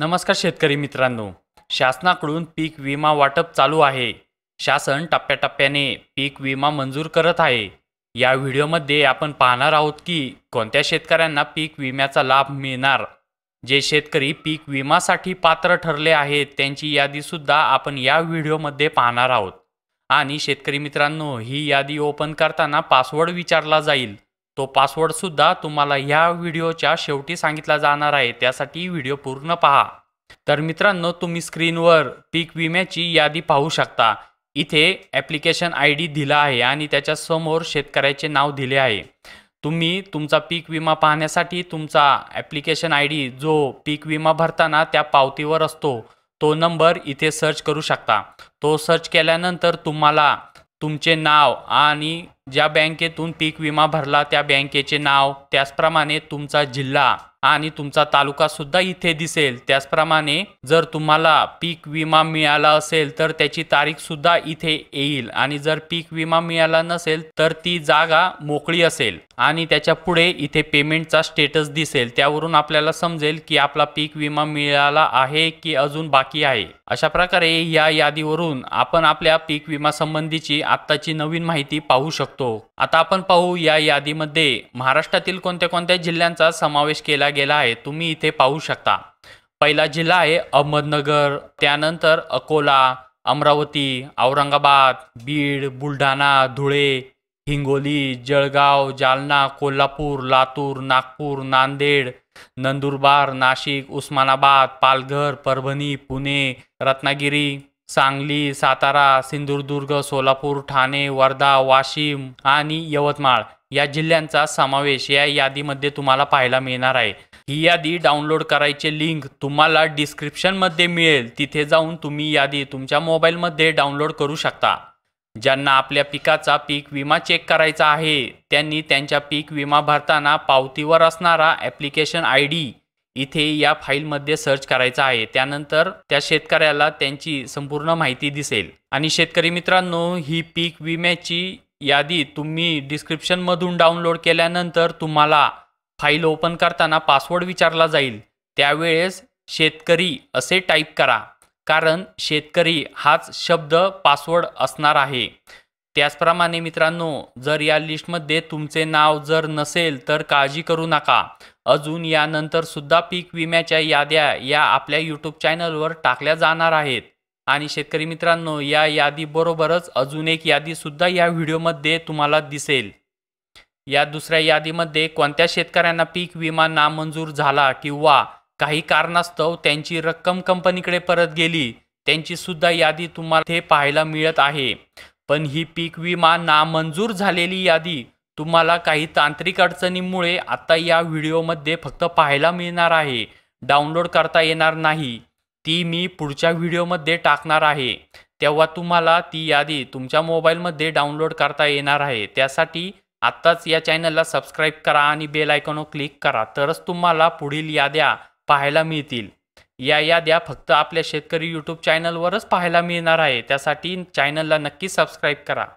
नमस्कार शेतकरी मित्रांनो शासनाकडून पीक विमा वाटप चालू आहे शासन टप्प्याटप्प्याने पीक विमा मंजूर करत आहे या व्हिडिओमध्ये आपण पाहणार आहोत की कोणत्या शेतकऱ्यांना पीक विम्याचा लाभ मिळणार जे शेतकरी पीक विमासाठी पात्र ठरले आहेत त्यांची यादीसुद्धा आपण या व्हिडिओमध्ये पाहणार आहोत आणि शेतकरी मित्रांनो ही यादी ओपन करताना पासवर्ड विचारला जाईल तो पासवर्डसुद्धा तुम्हाला ह्या व्हिडिओच्या शेवटी सांगितला जाणार आहे त्यासाठी व्हिडिओ पूर्ण पहा तर मित्रांनो तुम्ही स्क्रीनवर पीक विम्याची यादी पाहू शकता इथे ॲप्लिकेशन आय डी दिला आहे आणि त्याच्यासमोर शेतकऱ्याचे नाव दिले आहे तुम्ही तुमचा पीक विमा पाहण्यासाठी तुमचा ॲप्लिकेशन आय डी जो पीक विमा भरताना त्या पावतीवर असतो तो नंबर इथे सर्च करू शकता तो सर्च केल्यानंतर तुम्हाला तुमचे नाव आणि ज्या बँकेतून पीक विमा भरला त्या बँकेचे नाव त्याचप्रमाणे तुमचा जिल्हा आणि तुमचा तालुका सुद्धा इथे दिसेल त्याचप्रमाणे जर तुम्हाला पीक विमा मिळाला असेल तर त्याची तारीख सुद्धा इथे येईल आणि जर पीक विमा मिळाला नसेल तर ती जागा मोकळी असेल आणि त्याच्या पुढे इथे पेमेंटचा स्टेटस दिसेल त्यावरून आपल्याला समजेल की आपला पीक विमा मिळाला आहे की अजून बाकी आहे अशा प्रकारे या यादीवरून आपण आपल्या पीक विमा संबंधीची आत्ताची नवीन माहिती पाहू शकतो आता आपण पाहू या यादीमध्ये महाराष्ट्रातील कोणत्या कोणत्या जिल्ह्यांचा समावेश केला गेला आहे तुम्ही इथे पाहू शकता पहिला जिल्हा आहे अहमदनगर त्यानंतर अकोला अमरावती औरंगाबाद बीड बुलढाणा धुळे हिंगोली जळगाव जालना कोल्हापूर लातूर नागपूर नांदेड नंदुरबार नाशिक उस्मानाबाद पालघर परभणी पुणे रत्नागिरी सांगली सातारा सिंधुदुर्ग सोलापूर ठाणे वर्धा वाशिम आणि यवतमाळ या जिल्ह्यांचा समावेश या यादीमध्ये तुम्हाला पाहायला मिळणार आहे ही यादी डाउनलोड करायचे लिंक तुम्हाला डिस्क्रिप्शनमध्ये मिळेल तिथे जाऊन तुम्ही यादी तुमच्या मोबाईलमध्ये डाउनलोड करू शकता ज्यांना आपल्या पिकाचा पीक विमा चेक करायचा आहे त्यांनी त्यांच्या पीक विमा भरताना पावतीवर असणारा ॲप्लिकेशन आय डी इथे या फाईलमध्ये सर्च करायचा आहे त्यानंतर त्या शेतकऱ्याला त्यांची संपूर्ण माहिती दिसेल आणि शेतकरी मित्रांनो ही पीक विम्याची यादी तुम्ही डिस्क्रिप्शनमधून डाउनलोड केल्यानंतर तुम्हाला फाईल ओपन करताना पासवर्ड विचारला जाईल त्यावेळेस शेतकरी असे टाईप करा कारण शेतकरी हाच शब्द पासवर्ड असणार आहे त्याचप्रमाणे मित्रांनो जर या लिस्टमध्ये तुमचे नाव जर नसेल तर काळजी करू नका अजून यानंतर सुद्धा पीक विम्याच्या याद्या या आपल्या यूट्यूब चॅनलवर टाकल्या जाणार आहेत आणि शेतकरी मित्रांनो या यादीबरोबरच अजून एक यादीसुद्धा या व्हिडिओमध्ये तुम्हाला दिसेल या दुसऱ्या यादीमध्ये कोणत्या शेतकऱ्यांना पीक विमा नामंजूर झाला किंवा काही कारणास्तव त्यांची रक्कम कंपनीकडे परत गेली त्यांची सुद्धा यादी तुम्हाला ते पाहायला मिळत आहे पण ही पीक विमा नामंजूर झालेली यादी तुम्हाला काही तांत्रिक अडचणींमुळे आता या व्हिडिओमध्ये फक्त पाहायला मिळणार आहे डाउनलोड करता येणार नाही ती मी पुढच्या व्हिडिओमध्ये टाकणार आहे तेव्हा तुम्हाला ती यादी तुमच्या मोबाईलमध्ये डाउनलोड करता येणार आहे त्यासाठी आत्ताच या चॅनलला सबस्क्राईब करा आणि बेल आयकॉनवर क्लिक करा तरच तुम्हाला पुढील याद्या पाहायला मिळतील या याद्या फक्त आपल्या शेतकरी यूट्यूब चॅनलवरच पाहायला मिळणार आहे त्यासाठी चॅनलला नक्की सबस्क्राईब करा